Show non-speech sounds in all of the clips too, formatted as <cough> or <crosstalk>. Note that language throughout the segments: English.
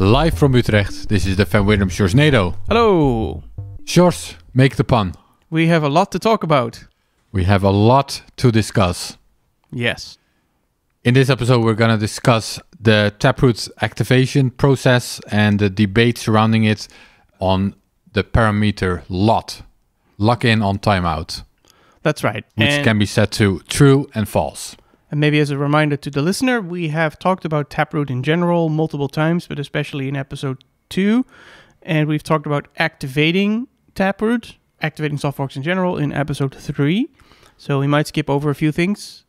live from Utrecht. This is the Van Wyndham Shores Nado. Hello. Shores, make the pun. We have a lot to talk about. We have a lot to discuss. Yes. In this episode, we're going to discuss the Taproot's activation process and the debate surrounding it on the parameter lot, lock in on timeout. That's right. Which and can be set to true and false. And maybe as a reminder to the listener, we have talked about Taproot in general multiple times, but especially in episode two. And we've talked about activating Taproot, activating softworks in general in episode three. So we might skip over a few things.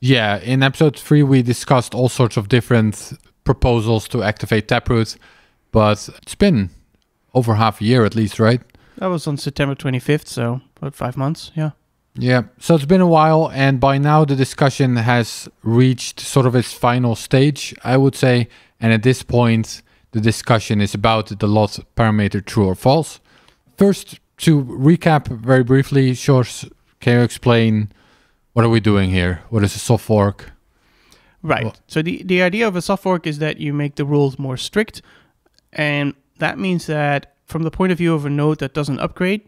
Yeah, in episode three, we discussed all sorts of different proposals to activate Taproot, but it's been over half a year at least, right? That was on September 25th, so about five months, yeah. Yeah. So it's been a while, and by now the discussion has reached sort of its final stage, I would say. And at this point, the discussion is about the lot parameter true or false. First, to recap very briefly, Shores, can you explain what are we doing here? What is a soft fork? Right. Well, so the, the idea of a soft fork is that you make the rules more strict. And that means that from the point of view of a node that doesn't upgrade,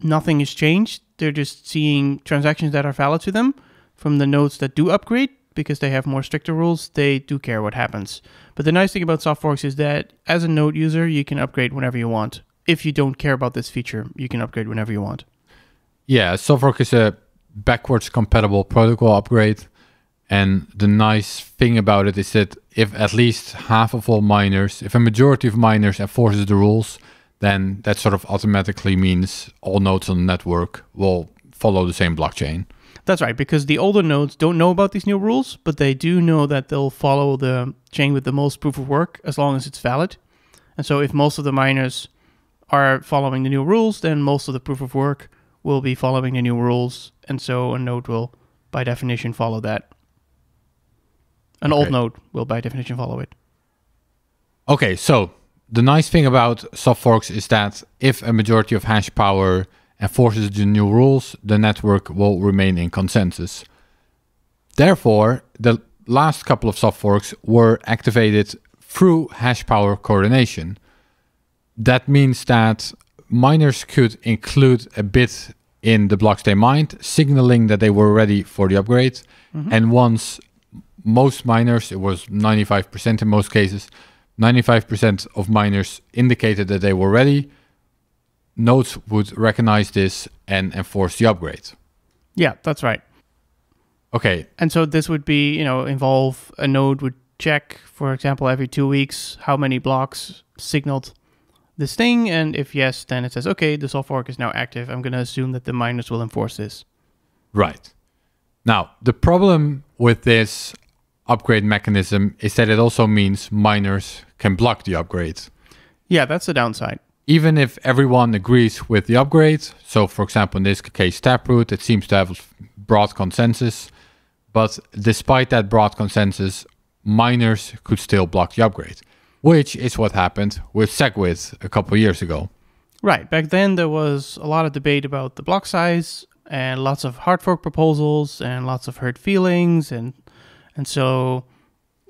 nothing is changed they're just seeing transactions that are valid to them from the nodes that do upgrade because they have more stricter rules. They do care what happens. But the nice thing about soft forks is that as a node user, you can upgrade whenever you want. If you don't care about this feature, you can upgrade whenever you want. Yeah, soft fork is a backwards compatible protocol upgrade. And the nice thing about it is that if at least half of all miners, if a majority of miners enforces the rules, then that sort of automatically means all nodes on the network will follow the same blockchain. That's right, because the older nodes don't know about these new rules, but they do know that they'll follow the chain with the most proof of work as long as it's valid. And so if most of the miners are following the new rules, then most of the proof of work will be following the new rules. And so a node will, by definition, follow that. An okay. old node will, by definition, follow it. Okay, so the nice thing about soft forks is that if a majority of hash power enforces the new rules, the network will remain in consensus. Therefore, the last couple of soft forks were activated through hash power coordination. That means that miners could include a bit in the blocks they mined, signaling that they were ready for the upgrade. Mm -hmm. And once most miners, it was 95% in most cases, 95% of miners indicated that they were ready. Nodes would recognize this and enforce the upgrade. Yeah, that's right. Okay. And so this would be, you know, involve a node would check, for example, every two weeks, how many blocks signaled this thing. And if yes, then it says, okay, the soft fork is now active. I'm going to assume that the miners will enforce this. Right. Now, the problem with this upgrade mechanism is that it also means miners can block the upgrades. Yeah, that's the downside. Even if everyone agrees with the upgrades, so for example, in this case, Taproot, it seems to have broad consensus. But despite that broad consensus, miners could still block the upgrade, which is what happened with SegWit a couple years ago. Right. Back then, there was a lot of debate about the block size and lots of hard fork proposals and lots of hurt feelings. And, and so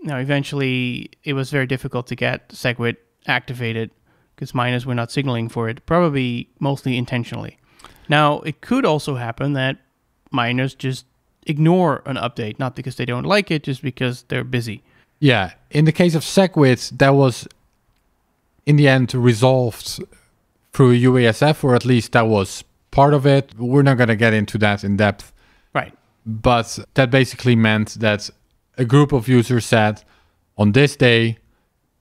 now, eventually it was very difficult to get SegWit activated because miners were not signaling for it, probably mostly intentionally. Now, it could also happen that miners just ignore an update, not because they don't like it, just because they're busy. Yeah. In the case of SegWit, that was in the end resolved through UASF, or at least that was part of it. We're not going to get into that in depth. Right. But that basically meant that a group of users said on this day,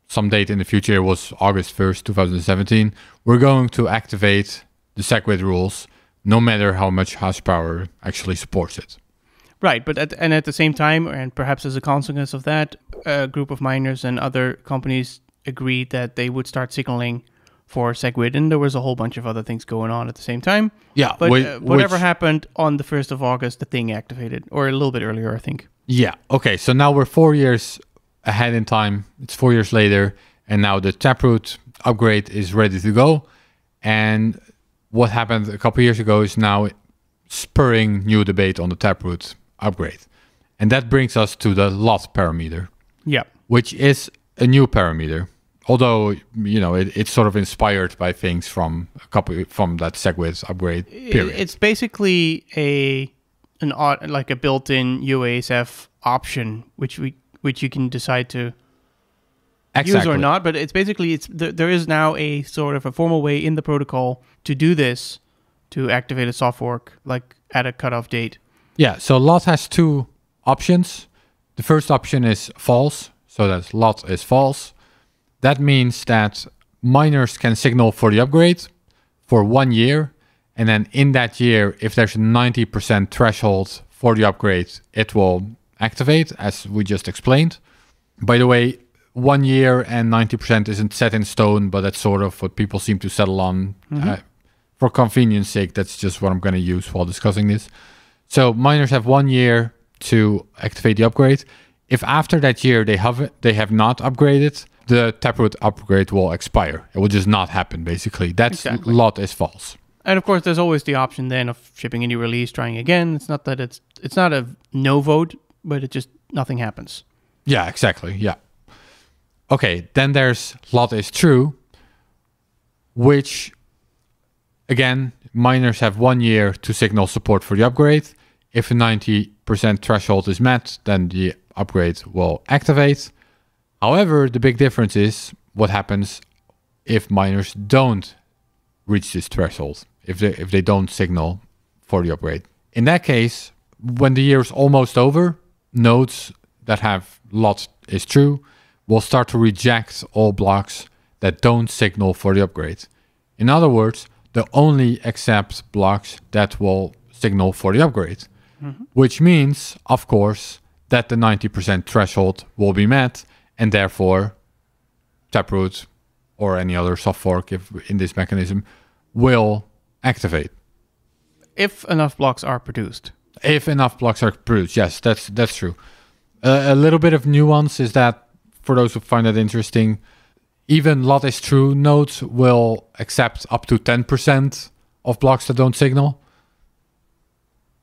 some date in the future, it was August 1st, 2017, we're going to activate the SegWit rules no matter how much hash power actually supports it. Right, but at, and at the same time, and perhaps as a consequence of that, a group of miners and other companies agreed that they would start signaling for SegWit, and there was a whole bunch of other things going on at the same time. Yeah, but uh, whatever which, happened on the first of August, the thing activated, or a little bit earlier, I think. Yeah. Okay. So now we're four years ahead in time. It's four years later, and now the Taproot upgrade is ready to go. And what happened a couple years ago is now spurring new debate on the Taproot upgrade. And that brings us to the loss parameter. Yeah. Which is a new parameter. Although, you know, it, it's sort of inspired by things from a couple from that SegWit upgrade period. It's basically a an odd like a built-in UASF option, which we which you can decide to exactly. use or not. But it's basically it's th- there is now a sort of a formal way in the protocol to do this to activate a soft fork like at a cutoff date. Yeah. So lot has two options. The first option is false. So that lot is false. That means that miners can signal for the upgrade for one year and then in that year, if there's a 90% threshold for the upgrade, it will activate as we just explained. By the way, one year and 90% isn't set in stone, but that's sort of what people seem to settle on. Mm-hmm. Uh, for convenience sake, that's just what I'm going to use while discussing this. So miners have one year to activate the upgrade. If after that year they have they have not upgraded, the Taproot upgrade will expire. It will just not happen. Basically, that exactly. lot is false. And of course, there's always the option then of shipping a new release, trying again. It's not that it's it's not a no vote, but it just nothing happens. Yeah, exactly. Yeah. Okay, then there's lot is true, which again, miners have one year to signal support for the upgrade. If a 90% threshold is met, then the upgrade will activate. However, the big difference is what happens if miners don't reach this threshold if they if they don't signal for the upgrade. In that case, when the year is almost over, nodes that have lot is true will start to reject all blocks that don't signal for the upgrade. In other words, they'll only accept blocks that will signal for the upgrade, mm-hmm. which means, of course, that the 90% threshold will be met and therefore Taproot or any other soft fork if in this mechanism will activate if enough blocks are produced if enough blocks are produced yes that's that's true uh, a little bit of nuance is that for those who find that interesting even lot is true nodes will accept up to 10% of blocks that don't signal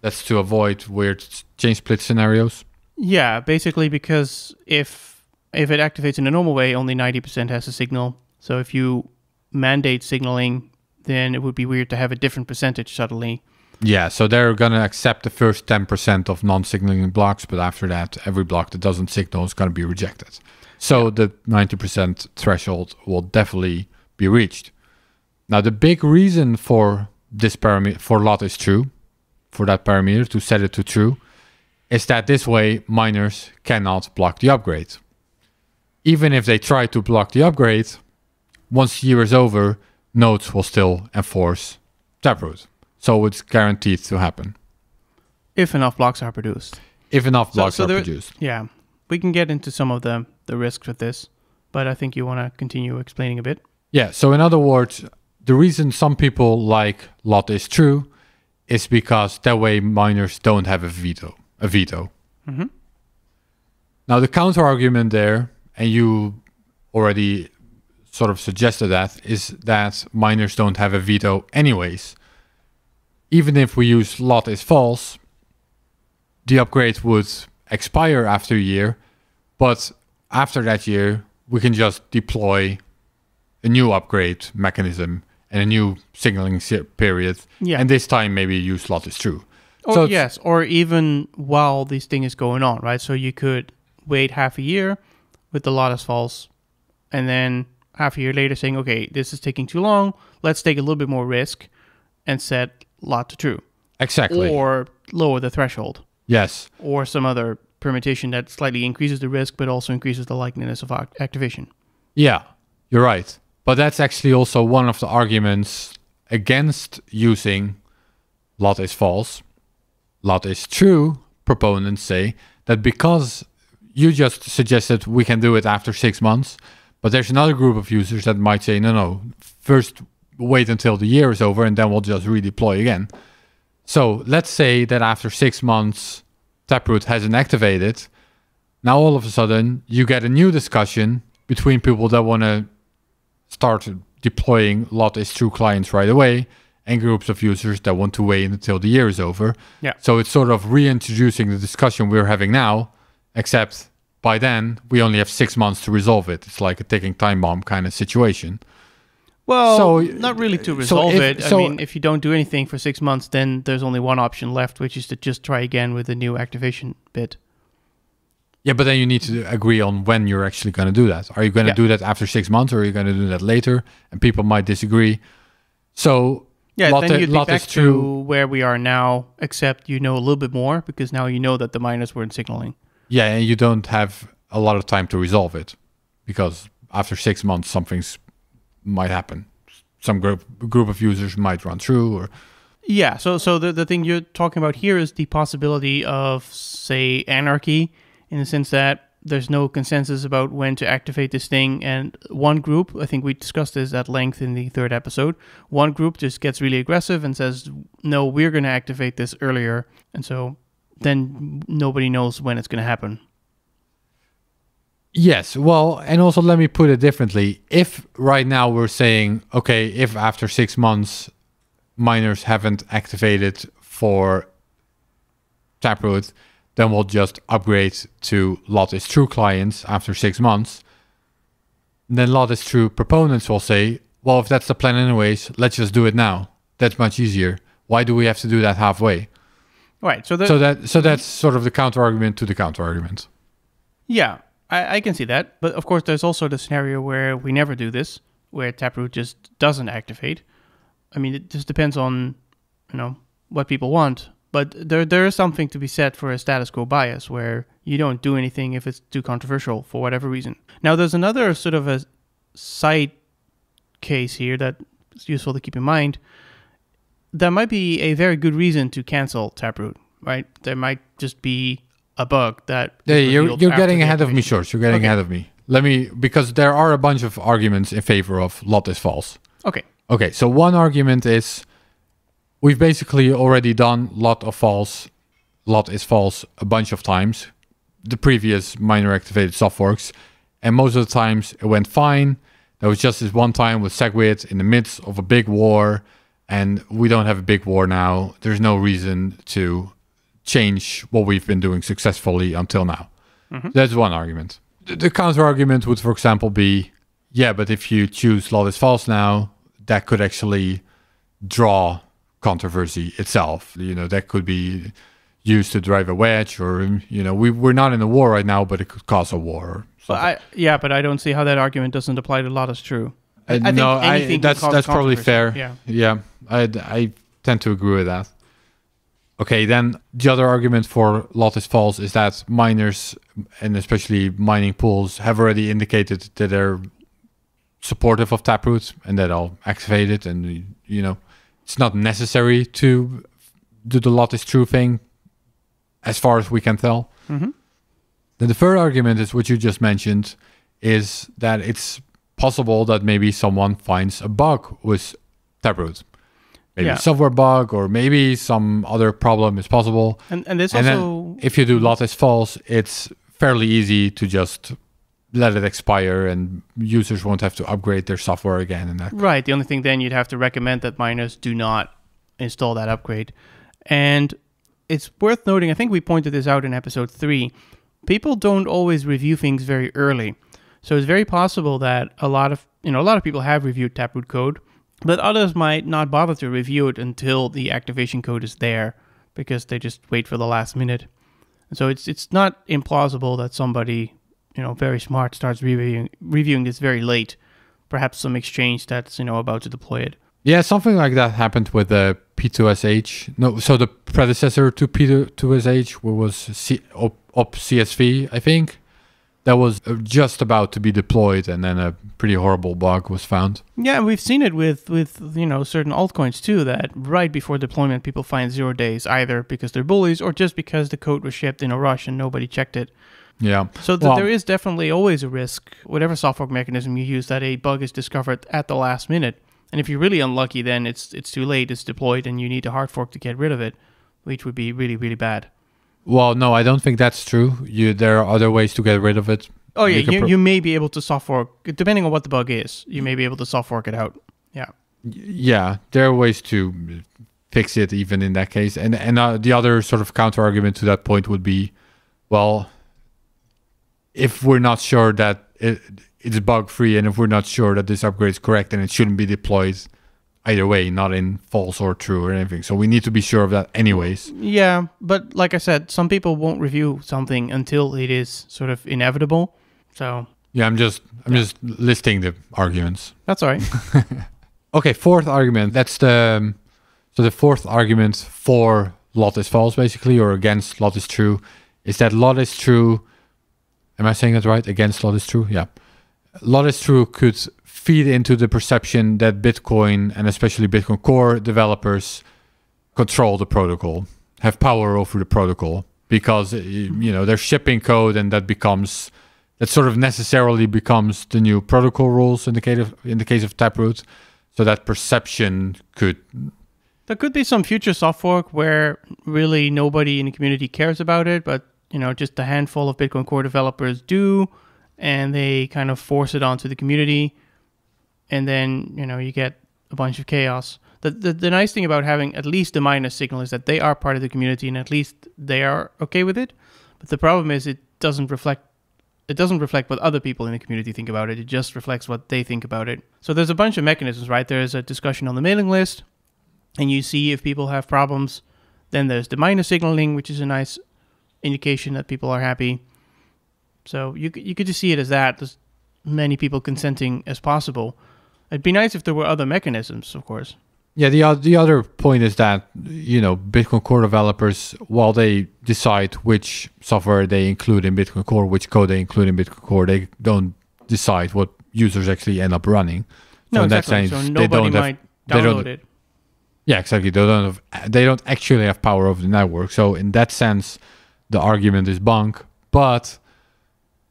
that's to avoid weird chain split scenarios yeah basically because if if it activates in a normal way only 90% has a signal so if you mandate signaling, then it would be weird to have a different percentage suddenly. Yeah, so they're going to accept the first 10% of non signaling blocks, but after that, every block that doesn't signal is going to be rejected. So the 90% threshold will definitely be reached. Now, the big reason for this parameter, for lot is true, for that parameter to set it to true, is that this way miners cannot block the upgrade. Even if they try to block the upgrade, once the year is over, nodes will still enforce Taproot. So it's guaranteed to happen. If enough blocks are produced. If enough blocks so, so are there, produced. Yeah. We can get into some of the, the risks with this, but I think you want to continue explaining a bit. Yeah. So, in other words, the reason some people like lot is true is because that way miners don't have a veto. A veto. Mm-hmm. Now, the counter argument there, and you already sort of suggested that is that miners don't have a veto anyways. Even if we use lot is false, the upgrade would expire after a year, but after that year, we can just deploy a new upgrade mechanism and a new signaling period. Yeah. And this time, maybe use lot is true. Oh so yes, or even while this thing is going on, right? So you could wait half a year with the lot is false, and then half a year later saying, okay, this is taking too long. Let's take a little bit more risk and set lot to true. Exactly. Or lower the threshold. Yes. Or some other permutation that slightly increases the risk but also increases the likeliness of activation. Yeah, you're right. But that's actually also one of the arguments against using lot is false, lot is true. Proponents say that because you just suggested we can do it after six months, but there's another group of users that might say, no, no, first wait until the year is over and then we'll just redeploy again. So let's say that after six months, Taproot hasn't activated. Now all of a sudden, you get a new discussion between people that want to start deploying lot is true clients right away and groups of users that want to wait until the year is over. Yeah. So it's sort of reintroducing the discussion we're having now, except by then we only have six months to resolve it. It's like a ticking time bomb kind of situation. Well, so, not really to resolve so if, it. So I mean, if you don't do anything for six months, then there's only one option left, which is to just try again with a new activation bit. Yeah, but then you need to agree on when you're actually going to do that. Are you going to yeah. do that after six months, or are you going to do that later? And people might disagree. So yeah, lot, then you'd lot be back to where we are now, except you know a little bit more because now you know that the miners weren't signaling. Yeah, and you don't have a lot of time to resolve it because after six months, something's might happen. Some group group of users might run through or. Yeah, so so the, the thing you're talking about here is the possibility of, say, anarchy in the sense that there's no consensus about when to activate this thing. And one group, I think we discussed this at length in the third episode, one group just gets really aggressive and says, no, we're going to activate this earlier. And so then nobody knows when it's going to happen. Yes. Well, and also let me put it differently. If right now we're saying, okay, if after six months miners haven't activated for Taproot, then we'll just upgrade to Lot is True clients after six months. And then Lot is True proponents will say, well, if that's the plan, anyways, let's just do it now. That's much easier. Why do we have to do that halfway? Right. So, the, so that so that's sort of the counter argument to the counter argument. Yeah, I, I, can see that. But of course, there's also the scenario where we never do this, where Taproot just doesn't activate. I mean, it just depends on you know what people want. But there there is something to be said for a status quo bias where you don't do anything if it's too controversial for whatever reason. Now, there's another sort of a side case here that is useful to keep in mind, there might be a very good reason to cancel Taproot, right? There might just be a bug that. Yeah, you're, you're getting ahead of me, George. You're getting okay. ahead of me. Let me, because there are a bunch of arguments in favor of lot is false. Okay. Okay, so one argument is we've basically already done lot of false, lot is false a bunch of times. The previous minor activated softworks. And most of the times it went fine. There was just this one time with SegWit in the midst of a big war and we don't have a big war now. There's no reason to change what we've been doing successfully until now. Mm-hmm. That's one argument. The, the counter argument would, for example, be yeah, but if you choose lot is false now, that could actually draw controversy itself. You know, that could be used to drive a wedge, or you know, we we're not in a war right now, but it could cause a war. But I, yeah, but I don't see how that argument doesn't apply to lot is true. Uh, I, I no, I, that's that's probably fair. Yeah, yeah, I I tend to agree with that. Okay, then the other argument for lot is false is that miners and especially mining pools have already indicated that they're supportive of Taproot and that I'll activate it. And you know, it's not necessary to do the lot is true thing, as far as we can tell. Mm -hmm. Then the third argument is what you just mentioned is that it's possible that maybe someone finds a bug with Taproot. Maybe yeah. software bug or maybe some other problem is possible. And, and this and also... if you do lattice false, it's fairly easy to just let it expire and users won't have to upgrade their software again. And that right. The only thing then you'd have to recommend that miners do not install that upgrade. And it's worth noting, I think we pointed this out in episode three, people don't always review things very early. So it's very possible that a lot of you know a lot of people have reviewed Taproot code, but others might not bother to review it until the activation code is there because they just wait for the last minute. And so it's it's not implausible that somebody you know very smart starts reviewing reviewing this very late, perhaps some exchange that's you know about to deploy it. Yeah, something like that happened with the uh, P2SH. No, so the predecessor to P2SH was C- op CSV, I think that was uh, just about to be deployed and then a pretty horrible bug was found yeah we've seen it with with you know certain altcoins too that right before deployment people find zero days either because they're bullies or just because the code was shipped in a rush and nobody checked it yeah so th well, there is definitely always a risk whatever software mechanism you use that a bug is discovered at the last minute and if you're really unlucky then it's it's too late it's deployed and you need a hard fork to get rid of it which would be really really bad well, no, I don't think that's true. You there are other ways to get rid of it. Oh yeah, you, you, you may be able to soft fork depending on what the bug is. You may be able to soft fork it out. Yeah. Yeah, there are ways to fix it even in that case. And and uh, the other sort of counter argument to that point would be, well, if we're not sure that it, it's bug free and if we're not sure that this upgrade is correct, then it shouldn't be deployed either way, not in false or true or anything. So we need to be sure of that, anyways. Yeah, but like I said, some people won't review something until it is sort of inevitable. So yeah, I'm just I'm yeah. just listing the arguments. That's all right. <laughs> okay, fourth argument. That's the so the fourth argument for lot is false, basically, or against lot is true, is that lot is true. Am I saying that right? Against lot is true. Yeah, lot is true could feed into the perception that Bitcoin and especially Bitcoin Core developers control the protocol, have power over the protocol because you know they're shipping code and that becomes that sort of necessarily becomes the new protocol rules in the case of in the case of Taproot. So that perception could there could be some future soft fork where really nobody in the community cares about it, but you know just a handful of Bitcoin Core developers do, and they kind of force it onto the community and then you know you get a bunch of chaos. The, the, the nice thing about having at least the minus signal is that they are part of the community and at least they are okay with it. But the problem is it doesn't reflect it doesn't reflect what other people in the community think about it. It just reflects what they think about it. So there's a bunch of mechanisms, right? There's a discussion on the mailing list, and you see if people have problems. Then there's the minus signaling, which is a nice indication that people are happy. So you you could just see it as that. There's many people consenting as possible. It'd be nice if there were other mechanisms, of course. Yeah, the the other point is that you know Bitcoin Core developers, while they decide which software they include in Bitcoin Core, which code they include in Bitcoin Core, they don't decide what users actually end up running. No, exactly. in that sense, so they don't have, they don't, it. Yeah, exactly. They don't have, they don't actually have power over the network. So in that sense, the argument is bunk. But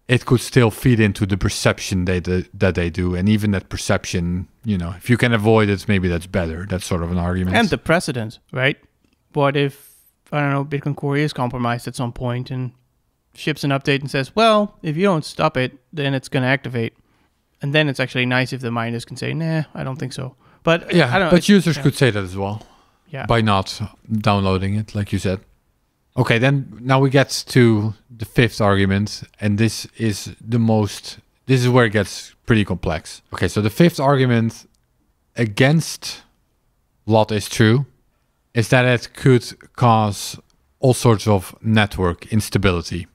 it could still feed into the perception they, the, that they do. And even that perception, you know, if you can avoid it, maybe that's better. That's sort of an argument. And the precedent, right? What if, I don't know, Bitcoin Core is compromised at some point and ships an update and says, well, if you don't stop it, then it's going to activate. And then it's actually nice if the miners can say, nah, I don't think so. But yeah, know, but users yeah. could say that as well. Yeah. By not downloading it, like you said. Okay, then now we get to the fifth argument, and this is the most. This is where it gets pretty complex. Okay, so the fifth argument against lot is true is that it could cause all sorts of network instability.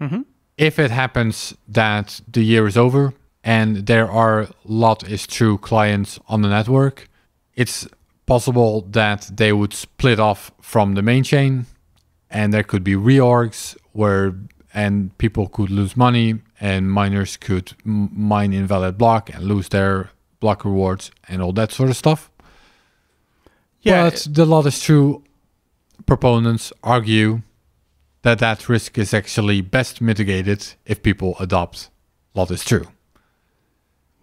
Mm-hmm. If it happens that the year is over and there are lot is true clients on the network, it's possible that they would split off from the main chain and there could be reorgs where and people could lose money and miners could mine invalid block and lose their block rewards and all that sort of stuff. Yeah, but the lot is true. Proponents argue that that risk is actually best mitigated if people adopt lot is true.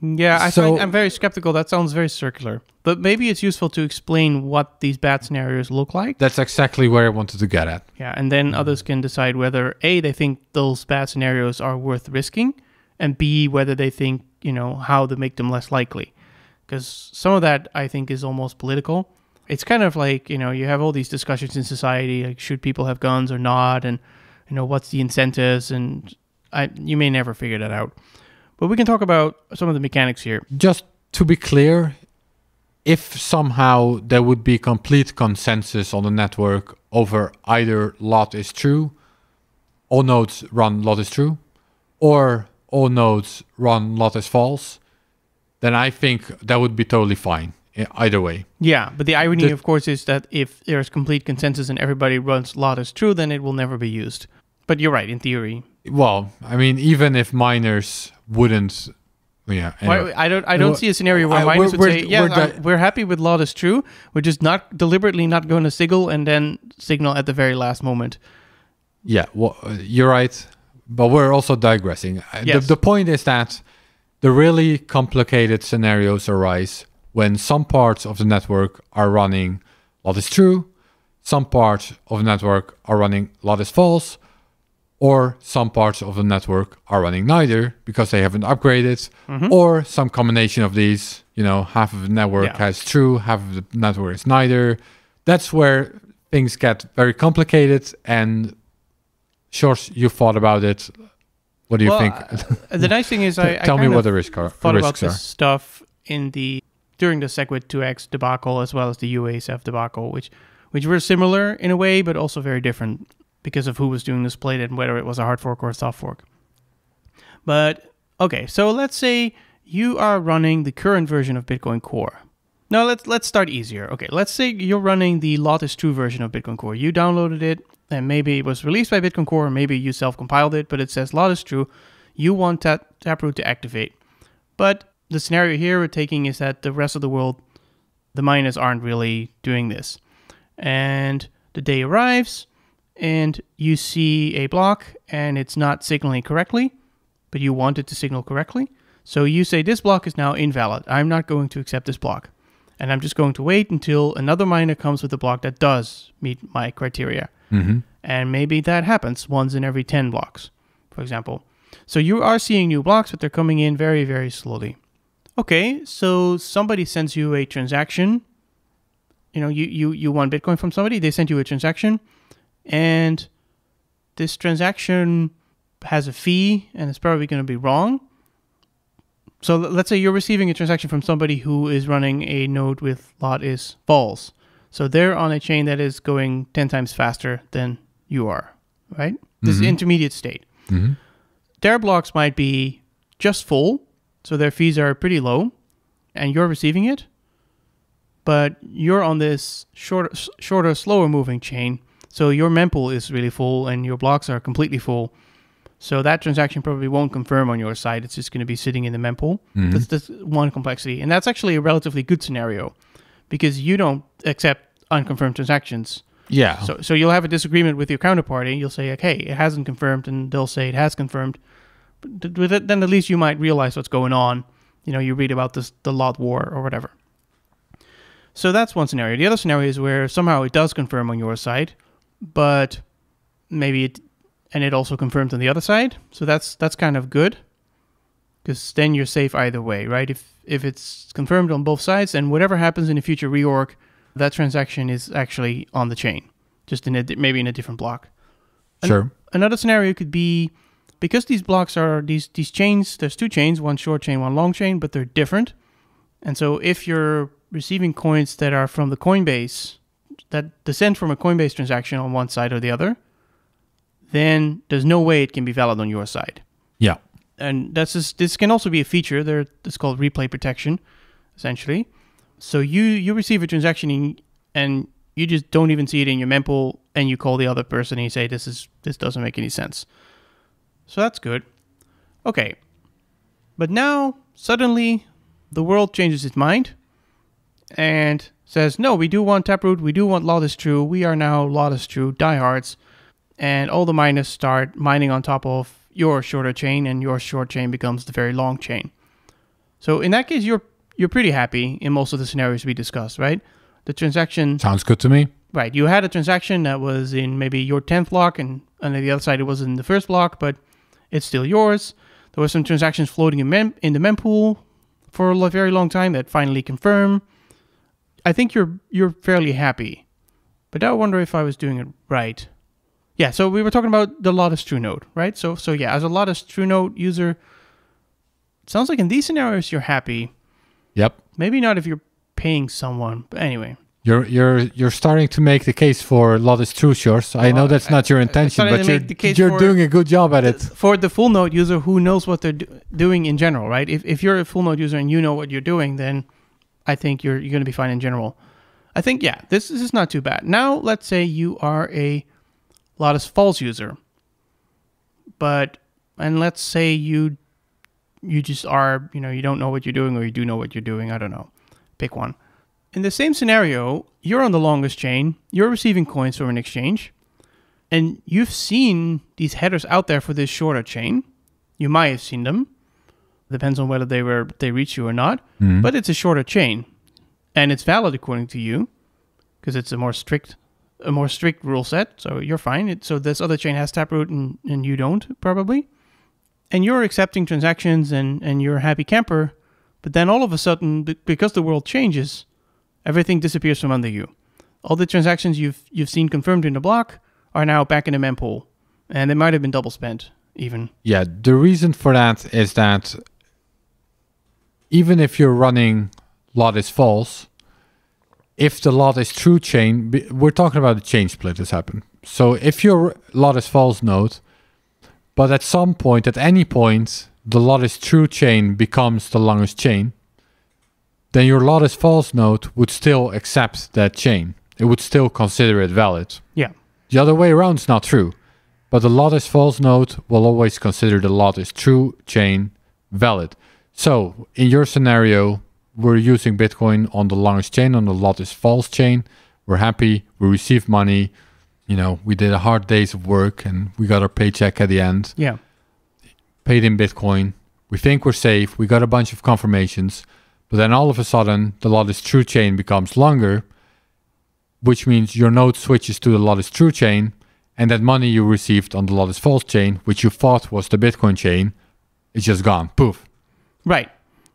Yeah, I so, find, I'm very skeptical. That sounds very circular. But maybe it's useful to explain what these bad scenarios look like. That's exactly where I wanted to get at. Yeah, and then others can decide whether A, they think those bad scenarios are worth risking, and B, whether they think, you know, how to make them less likely. Because some of that, I think, is almost political. It's kind of like, you know, you have all these discussions in society, like should people have guns or not, and, you know, what's the incentives, and I, you may never figure that out. But we can talk about some of the mechanics here. Just to be clear, if somehow there would be complete consensus on the network over either lot is true, all nodes run lot is true, or all nodes run lot is false, then I think that would be totally fine either way. Yeah, but the irony, the, of course, is that if there's complete consensus and everybody runs lot is true, then it will never be used. But you're right in theory. Well, I mean, even if miners wouldn't, yeah. Anyway. Why, I don't. I don't well, see a scenario where I, miners would say, "Yeah, we're, we're happy with LOT is true. We're just not deliberately not going to signal and then signal at the very last moment." Yeah, well, uh, you're right, but we're also digressing. Uh, yes. The, the point is that the really complicated scenarios arise when some parts of the network are running LOT is true, some parts of the network are running LOT is false, or some parts of the network are running neither because they haven't upgraded, mm-hmm. or some combination of these. You know, half of the network yeah. has true, half of the network is neither. That's where things get very complicated. And sure, you thought about it. What do you well, think? Uh, the nice thing is, <laughs> I, tell I me what the risk are. Thought risks about this stuff in the during the SegWit2x debacle as well as the UASF debacle, which which were similar in a way, but also very different because of who was doing this split and whether it was a hard fork or a soft fork. But okay, so let's say you are running the current version of Bitcoin Core. Now let's let's start easier. Okay, let's say you're running the Lotus 2 version of Bitcoin Core. You downloaded it and maybe it was released by Bitcoin Core, maybe you self-compiled it, but it says Lotus 2. You want that Taproot to activate. But the scenario here we're taking is that the rest of the world, the miners aren't really doing this. And the day arrives, and you see a block and it's not signaling correctly, but you want it to signal correctly. So you say this block is now invalid. I'm not going to accept this block. And I'm just going to wait until another miner comes with a block that does meet my criteria. Mm -hmm. And maybe that happens once in every 10 blocks, for example. So you are seeing new blocks, but they're coming in very, very slowly. Okay, so somebody sends you a transaction. You know, you, you, you want Bitcoin from somebody, they send you a transaction and this transaction has a fee and it's probably going to be wrong. So let's say you're receiving a transaction from somebody who is running a node with lot is false. So they're on a chain that is going 10 times faster than you are, right? This mm-hmm. is intermediate state. Mm-hmm. Their blocks might be just full, so their fees are pretty low, and you're receiving it, but you're on this shorter, shorter slower moving chain so your mempool is really full and your blocks are completely full. So that transaction probably won't confirm on your side. It's just going to be sitting in the mempool. Mm-hmm. That's, that's one complexity. And that's actually a relatively good scenario because you don't accept unconfirmed transactions. Yeah. So, so you'll have a disagreement with your counterparty. You'll say, like, hey, it hasn't confirmed. And they'll say it has confirmed. But then at least you might realize what's going on. You know, you read about this, the lot war or whatever. So that's one scenario. The other scenario is where somehow it does confirm on your side but maybe it and it also confirms on the other side. So that's that's kind of good because then you're safe either way, right? If if it's confirmed on both sides, and whatever happens in a future reorg, that transaction is actually on the chain, just in a maybe in a different block. An sure. Another scenario could be because these blocks are these these chains. There's two chains, one short chain, one long chain, but they're different. And so if you're receiving coins that are from the Coinbase that descend from a Coinbase transaction on one side or the other, then there's no way it can be valid on your side. Yeah. And that's just, this can also be a feature. There, it's called replay protection, essentially. So you you receive a transaction in, and you just don't even see it in your mempool, and you call the other person and you say this is this doesn't make any sense. So that's good. Okay. But now suddenly, the world changes its mind, and says, no, we do want Taproot, we do want Lot True, we are now Lot True diehards. And all the miners start mining on top of your shorter chain, and your short chain becomes the very long chain. So in that case, you're you're pretty happy in most of the scenarios we discussed, right? The transaction sounds good to me. Right, you had a transaction that was in maybe your tenth block, and on the other side it was in the first block, but it's still yours. There were some transactions floating in, mem- in the mempool for a very long time that finally confirmed. I think you're you're fairly happy. But I wonder if I was doing it right. Yeah, so we were talking about the Lotus True Node, right? So so yeah, as a Lotus True Node user, sounds like in these scenarios you're happy. Yep. Maybe not if you're paying someone, but anyway. You're you're you're starting to make the case for Lotus True Shores. I know that's not your intention, but you're, you're doing a good job at it. For the full node user who knows what they're do doing in general, right? If if you're a full node user and you know what you're doing, then I think you're you're going to be fine in general. I think yeah, this, this is not too bad. Now let's say you are a Lotus Falls user, but and let's say you you just are you know you don't know what you're doing or you do know what you're doing. I don't know, pick one. In the same scenario, you're on the longest chain. You're receiving coins from an exchange, and you've seen these headers out there for this shorter chain. You might have seen them depends on whether they were they reach you or not. Mm-hmm. But it's a shorter chain, and it's valid according to you, because it's a more strict a more strict rule set. So you're fine. It, so this other chain has Taproot and, and you don't probably, and you're accepting transactions and and you're a happy camper. But then all of a sudden, because the world changes, everything disappears from under you. All the transactions you've you've seen confirmed in the block are now back in the mempool, and they might have been double spent even. Yeah, the reason for that is that even if you're running lot is false, if the lot is true chain, we're talking about the chain split has happened. So if your lot is false node, but at some point, at any point, the lot is true chain becomes the longest chain, then your lot is false node would still accept that chain. It would still consider it valid. Yeah. The other way around is not true. But the lot is false node will always consider the lot is true chain valid. So in your scenario, we're using Bitcoin on the longest chain, on the lotus false chain. We're happy, we receive money, you know, we did a hard days of work and we got our paycheck at the end. Yeah. Paid in Bitcoin. We think we're safe. We got a bunch of confirmations. But then all of a sudden, the Lotus True chain becomes longer, which means your node switches to the Lotus True chain, and that money you received on the Lotus False chain, which you thought was the Bitcoin chain, is just gone. Poof. Right.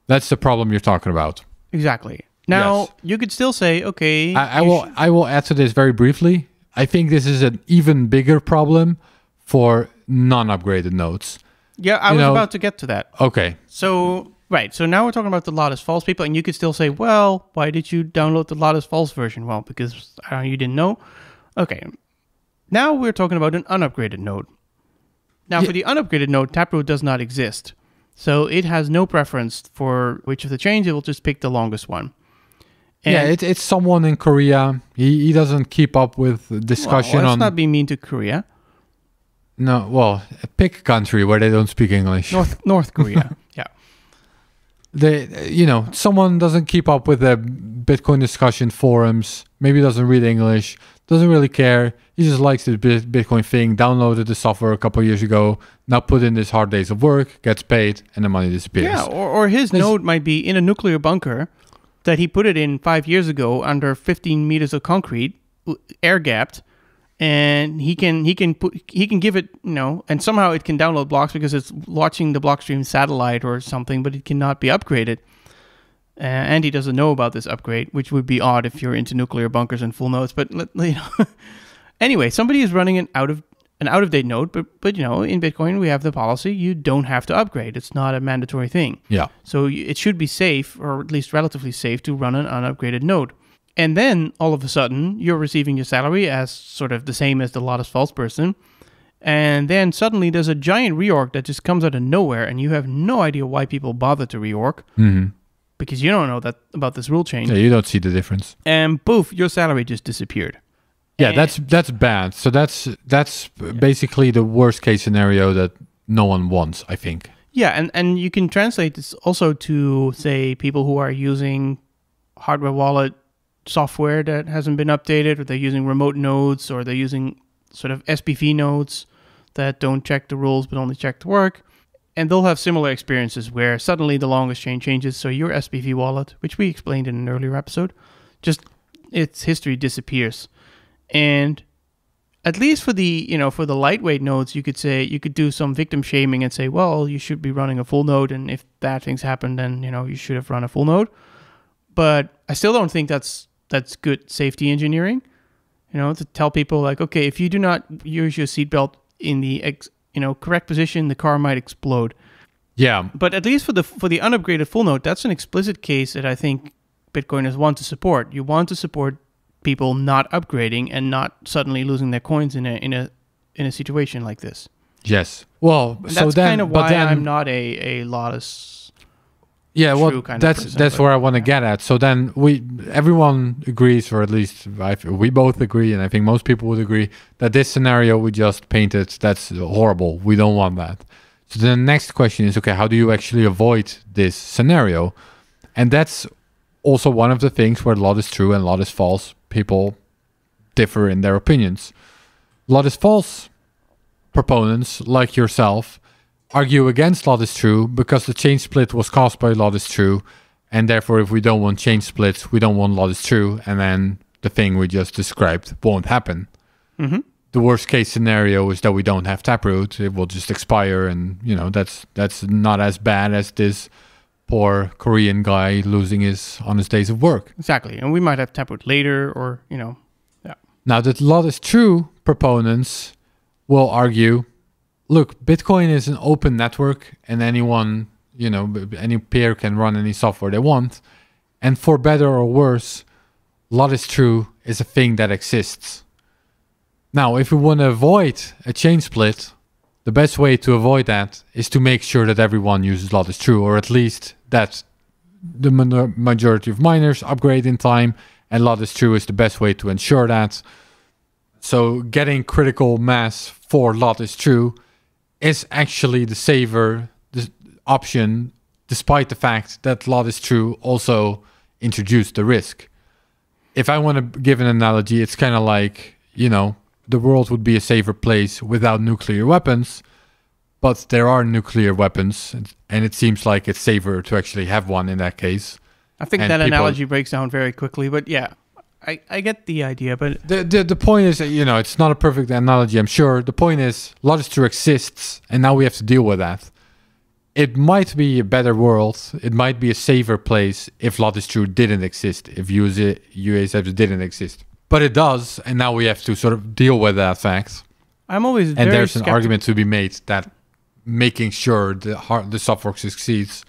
That's the problem you're talking about. Exactly. Now yes. you could still say, okay. I, I will. I will add to this very briefly. I think this is an even bigger problem for non-upgraded nodes. Yeah, I you was know, about to get to that. Okay. So right, so now we're talking about the lot is false people, and you could still say, well, why did you download the lot is false version? Well, because uh, you didn't know. Okay. Now we're talking about an unupgraded node. Now yeah. for the unupgraded node, Taproot does not exist. So it has no preference for which of the chains. It will just pick the longest one. And yeah, it, it's someone in Korea. He, he doesn't keep up with discussion well, let's on. Let's not be mean to Korea. No, well, pick a country where they don't speak English. North North Korea. <laughs> yeah. They, you know, someone doesn't keep up with the Bitcoin discussion forums. Maybe doesn't read English doesn't really care. He just likes the Bitcoin thing, downloaded the software a couple years ago, now put in this hard days of work, gets paid, and the money disappears. Yeah, or, or his this, node might be in a nuclear bunker that he put it in five years ago under 15 meters of concrete, air gapped. And he can he can put he can give it you know and somehow it can download blocks because it's watching the Blockstream satellite or something, but it cannot be upgraded. Uh, and he doesn't know about this upgrade, which would be odd if you're into nuclear bunkers and full nodes. But you know. <laughs> anyway, somebody is running an out of an out of date node, but but you know in Bitcoin we have the policy you don't have to upgrade. It's not a mandatory thing. Yeah. So it should be safe, or at least relatively safe, to run an unupgraded node. And then all of a sudden you're receiving your salary as sort of the same as the Lotus Falls person. And then suddenly there's a giant reorg that just comes out of nowhere, and you have no idea why people bother to reorg. Mm-hmm because you don't know that about this rule change. Yeah, you don't see the difference. And poof, your salary just disappeared. Yeah, and that's that's bad. So that's that's yeah. basically the worst case scenario that no one wants, I think. Yeah, and and you can translate this also to say people who are using hardware wallet software that hasn't been updated, or they're using remote nodes, or they're using sort of SPV nodes that don't check the rules but only check the work and they'll have similar experiences where suddenly the longest chain changes, so your SPV wallet, which we explained in an earlier episode, just its history disappears. And at least for the you know for the lightweight nodes, you could say you could do some victim shaming and say, well, you should be running a full node, and if bad things happen, then you know you should have run a full node. But I still don't think that's that's good safety engineering. You know, to tell people like, okay, if you do not use your seatbelt in the ex- you know correct position, the car might explode. Yeah. But at least for the for the unupgraded full node, that's an explicit case that I think Bitcoiners want to support. You want to support people not upgrading and not suddenly losing their coins in a in a in a situation like this. Yes. Well, and so that's then, kind of why then, I'm not a a Lotus yeah well that's person, that's where i want to yeah. get at so then we everyone agrees or at least I, we both agree and i think most people would agree that this scenario we just painted that's horrible we don't want that so the next question is okay how do you actually avoid this scenario and that's also one of the things where a lot is true and a lot is false people differ in their opinions a lot is false proponents like yourself argue against lot is true because the chain split was caused by lot is true. And therefore, if we don't want chain splits, we don't want lot is true. And then the thing we just described won't happen. Mm-hmm. The worst case scenario is that we don't have Taproot. It will just expire. And, you know, that's that's not as bad as this poor Korean guy losing his honest days of work. Exactly. And we might have Taproot later or, you know, yeah. Now that lot is true proponents will argue look, Bitcoin is an open network, and anyone, you know, any peer can run any software they want. And for better or worse, lot is true is a thing that exists. Now, if we want to avoid a chain split, the best way to avoid that is to make sure that everyone uses lot is true, or at least that the majority of miners upgrade in time, and lot is true is the best way to ensure that. So, getting critical mass for lot is true is actually the saver the option, despite the fact that love is true also introduced the risk. If I want to give an analogy, it's kind of like, you know, the world would be a safer place without nuclear weapons, but there are nuclear weapons, and it seems like it's safer to actually have one in that case. I think and that people, analogy breaks down very quickly, but yeah. I, I get the idea, but the, the the point is, you know, it's not a perfect analogy. I'm sure. The point is, Lodisture exists, and now we have to deal with that. It might be a better world. It might be a safer place if Lodisture didn't exist, if UASF didn't exist. But it does, and now we have to sort of deal with that fact. I'm always and there's skeptical. an argument to be made that making sure the hard, the software succeeds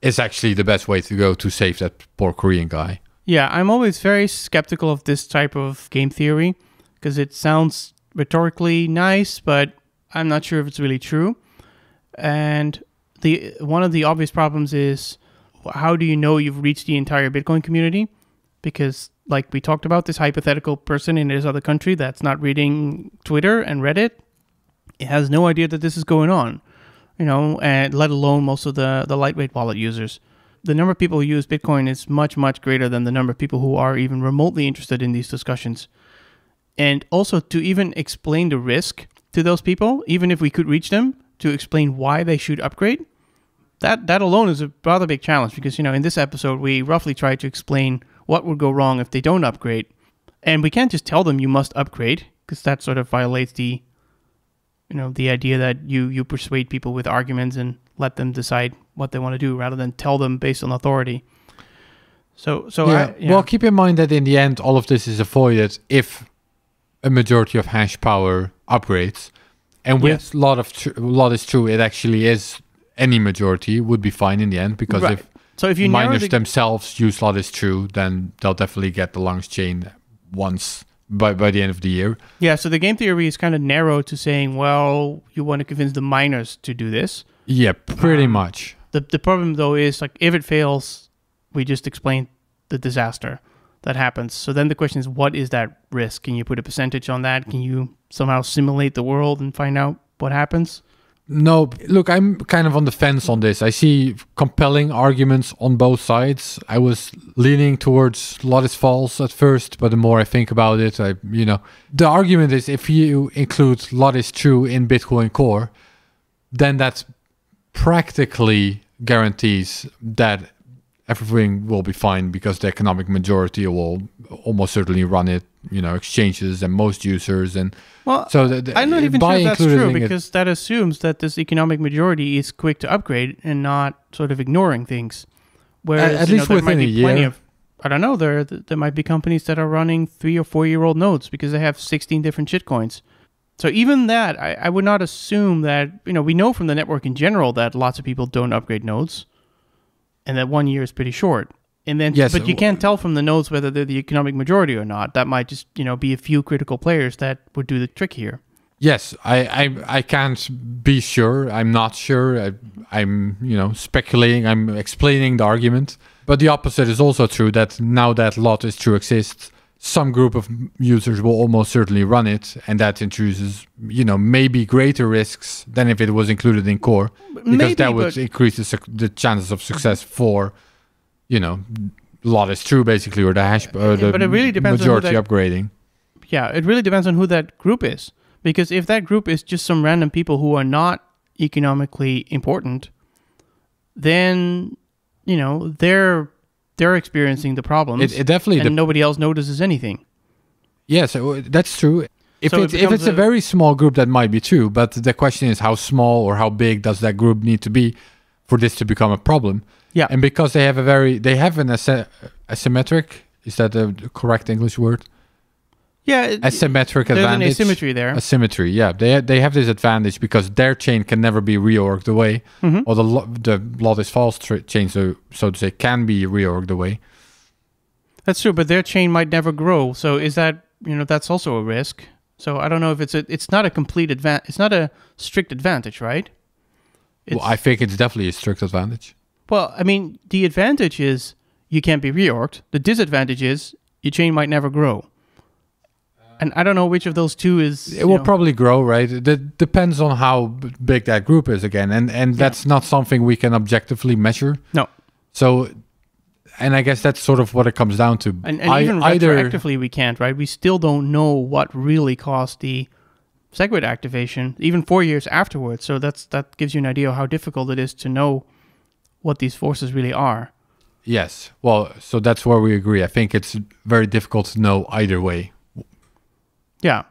is actually the best way to go to save that poor Korean guy. Yeah, I'm always very skeptical of this type of game theory because it sounds rhetorically nice, but I'm not sure if it's really true. And the one of the obvious problems is how do you know you've reached the entire Bitcoin community? Because like we talked about, this hypothetical person in this other country that's not reading Twitter and Reddit, it has no idea that this is going on, you know, and let alone most of the the lightweight wallet users the number of people who use Bitcoin is much, much greater than the number of people who are even remotely interested in these discussions. And also to even explain the risk to those people, even if we could reach them, to explain why they should upgrade, that, that alone is a rather big challenge because, you know, in this episode, we roughly tried to explain what would go wrong if they don't upgrade. And we can't just tell them you must upgrade because that sort of violates the you know the idea that you you persuade people with arguments and let them decide what they want to do rather than tell them based on authority so so yeah. I, yeah. well keep in mind that in the end all of this is avoided if a majority of hash power upgrades and with lot of tr- lot is true it actually is any majority would be fine in the end because right. if so if you miners the... themselves use lot is true then they'll definitely get the longest chain once by by the end of the year. Yeah, so the game theory is kind of narrow to saying, well, you want to convince the miners to do this. Yeah, pretty um, much. The the problem though is like if it fails, we just explain the disaster that happens. So then the question is, what is that risk? Can you put a percentage on that? Can you somehow simulate the world and find out what happens? No, look, I'm kind of on the fence on this. I see compelling arguments on both sides. I was leaning towards lot is false at first, but the more I think about it, I you know, the argument is if you include lot is true in Bitcoin Core, then that practically guarantees that everything will be fine because the economic majority will almost certainly run it you know exchanges and most users and well so the, the, i'm not even sure that's true because it, that assumes that this economic majority is quick to upgrade and not sort of ignoring things whereas at, at least know, within a year of, i don't know there there might be companies that are running three or four year old nodes because they have 16 different shitcoins so even that I, I would not assume that you know we know from the network in general that lots of people don't upgrade nodes and that one year is pretty short and then yes, but you can't tell from the notes whether they're the economic majority or not that might just you know be a few critical players that would do the trick here yes i i, I can't be sure i'm not sure I, am you know speculating i'm explaining the argument but the opposite is also true that now that lot is true exists some group of users will almost certainly run it and that introduces you know maybe greater risks than if it was included in core because maybe, that would increase the, the chances of success for you know, a lot is true basically, or the hash, uh, the but it really depends majority on that, upgrading. Yeah, it really depends on who that group is. Because if that group is just some random people who are not economically important, then you know they're they're experiencing the problems. It, it definitely, and nobody else notices anything. Yeah, so uh, that's true. If so it's, it if it's a, a, very small group, that might be true. But the question is, how small or how big does that group need to be for this to become a problem? Yeah, and because they have a very they have an asy- asymmetric is that the correct English word? Yeah, asymmetric there's advantage. There's an asymmetry there. Asymmetry, yeah. They they have this advantage because their chain can never be reorged away, mm-hmm. or the the lot is false tra- chain, so so to say, can be reorged away. That's true, but their chain might never grow. So is that you know that's also a risk. So I don't know if it's a it's not a complete advantage. It's not a strict advantage, right? It's, well, I think it's definitely a strict advantage. Well, I mean, the advantage is you can not be reorked. The disadvantage is your chain might never grow. And I don't know which of those two is. It will know. probably grow, right? That depends on how big that group is again, and and yeah. that's not something we can objectively measure. No. So, and I guess that's sort of what it comes down to. And, and I, even retroactively, we can't, right? We still don't know what really caused the SegWit activation, even four years afterwards. So that's that gives you an idea of how difficult it is to know what these forces really are. Yes. Well, so that's where we agree. I think it's very difficult to know either way. Yeah.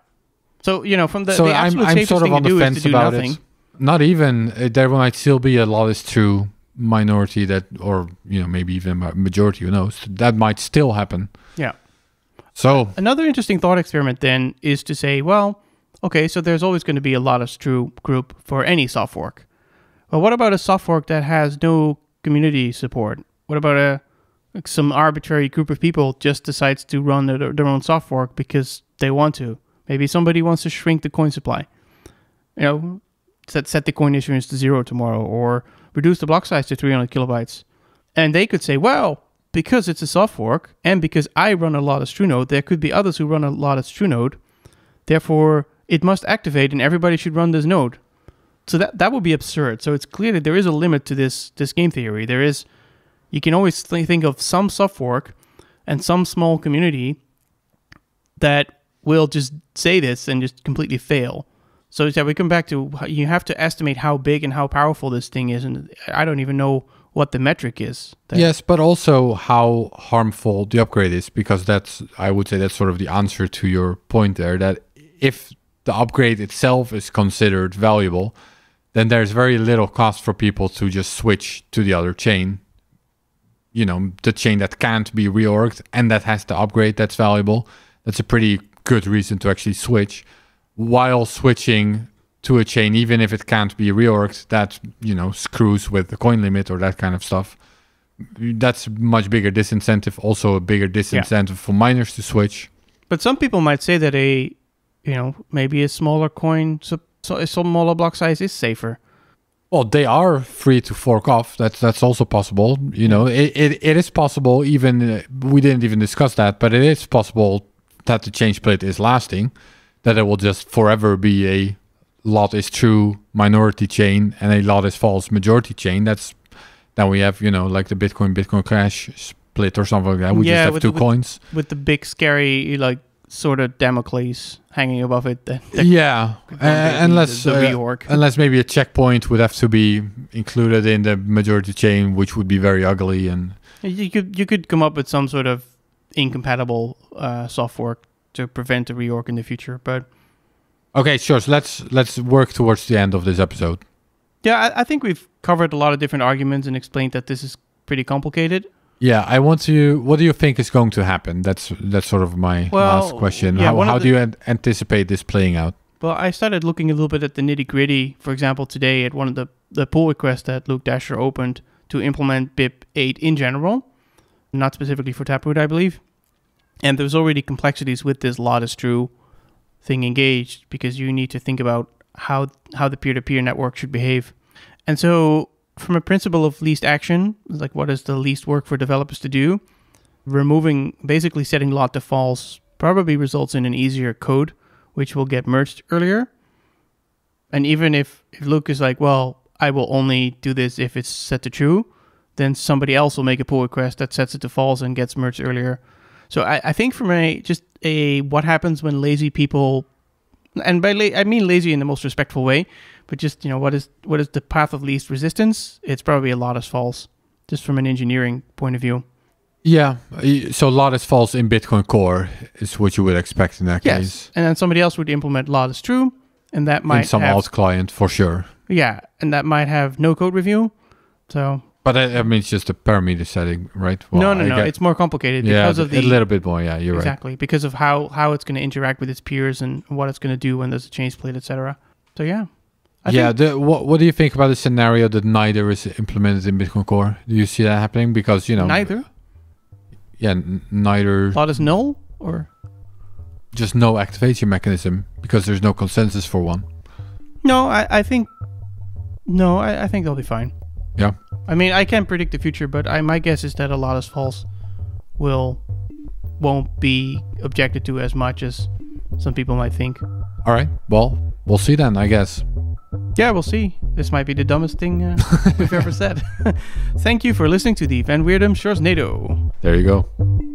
So, you know, from the, so the absolute I'm, I'm sort of on the fence about nothing. it. Not even, uh, there might still be a lot of true minority that, or, you know, maybe even a majority, who knows, that might still happen. Yeah. So, another interesting thought experiment then is to say, well, okay, so there's always going to be a lot of true group for any soft fork. But what about a soft fork that has no community support? What about a uh, like some arbitrary group of people just decides to run their, their own soft fork because they want to? Maybe somebody wants to shrink the coin supply. You know, set set the coin issuance to zero tomorrow, or reduce the block size to 300 kilobytes. And they could say, well, because it's a soft fork, and because I run a lot of node, there could be others who run a lot of node. Therefore, it must activate, and everybody should run this node so that that would be absurd. So it's clear that there is a limit to this this game theory. There is, you can always think of some soft fork, and some small community that will just say this and just completely fail. So yeah, we come back to you have to estimate how big and how powerful this thing is, and I don't even know what the metric is. There. Yes, but also how harmful the upgrade is, because that's I would say that's sort of the answer to your point there. That if the upgrade itself is considered valuable, then there's very little cost for people to just switch to the other chain. You know, the chain that can't be reorged and that has to upgrade that's valuable. That's a pretty good reason to actually switch while switching to a chain, even if it can't be reorged, that, you know, screws with the coin limit or that kind of stuff. That's much bigger disincentive, also a bigger disincentive yeah. for miners to switch. But some people might say that a, you know, maybe a smaller coin so, smaller block size is safer. Well, they are free to fork off. That's that's also possible. You know, mm. it, it, it is possible. Even uh, we didn't even discuss that, but it is possible that the change plate is lasting, that it will just forever be a lot is true minority chain and a lot is false majority chain. That's then we have you know like the Bitcoin Bitcoin crash split or something like that. We yeah, just have two the, coins with the big scary like sort of Damocles hanging above it. That, that yeah, unless the, the uh, unless maybe a checkpoint would have to be included in the majority chain, which would be very ugly. And you could you could come up with some sort of incompatible uh, software to prevent a reorg in the future. But okay, sure. So let's let's work towards the end of this episode. Yeah, I, I think we've covered a lot of different arguments and explained that this is pretty complicated. Yeah, I want to. What do you think is going to happen? That's that's sort of my well, last question. Yeah, how, how the, do you an anticipate this playing out? Well, I started looking a little bit at the nitty gritty. For example, today at one of the the pull requests that Luke Dasher opened to implement BIP 8 in general, not specifically for Taproot, I believe. And there's already complexities with this lot is true thing engaged because you need to think about how how the peer to -peer network should behave. And so from a principle of least action, like what is the least work for developers to do, removing basically setting lot to false probably results in an easier code, which will get merged earlier. And even if, if Luke is like, well, I will only do this if it's set to true, then somebody else will make a pull request that sets it to false and gets merged earlier. So I, I think from a just a what happens when lazy people and by la- I mean lazy in the most respectful way, but just you know what is what is the path of least resistance? It's probably a Lattice falls, just from an engineering point of view. Yeah, so Lattice falls in Bitcoin Core is what you would expect in that yes. case. and then somebody else would implement Lattice True, and that might in some have, alt client for sure. Yeah, and that might have no code review, so but I, I, mean, it's just a parameter setting, right? Well, no, no, I no. It's more complicated yeah, because of the a little bit more. Yeah, you're exactly, right. Exactly because of how how it's going to interact with its peers and what it's going to do when there's a change plate, etc. So yeah. I yeah. The, what What do you think about the scenario that neither is implemented in Bitcoin Core? Do you see that happening? Because you know neither. Yeah, n- neither. Thought is null or just no activation mechanism because there's no consensus for one. No, I, I think no, I, I think they'll be fine. Yeah. I mean, I can't predict the future, but I, my guess is that a lot of false will won't be objected to as much as some people might think. All right. Well, we'll see then, I guess. Yeah, we'll see. This might be the dumbest thing uh, we've ever said. <laughs> Thank you for listening to the Van Weirdum Shores NATO. There you go.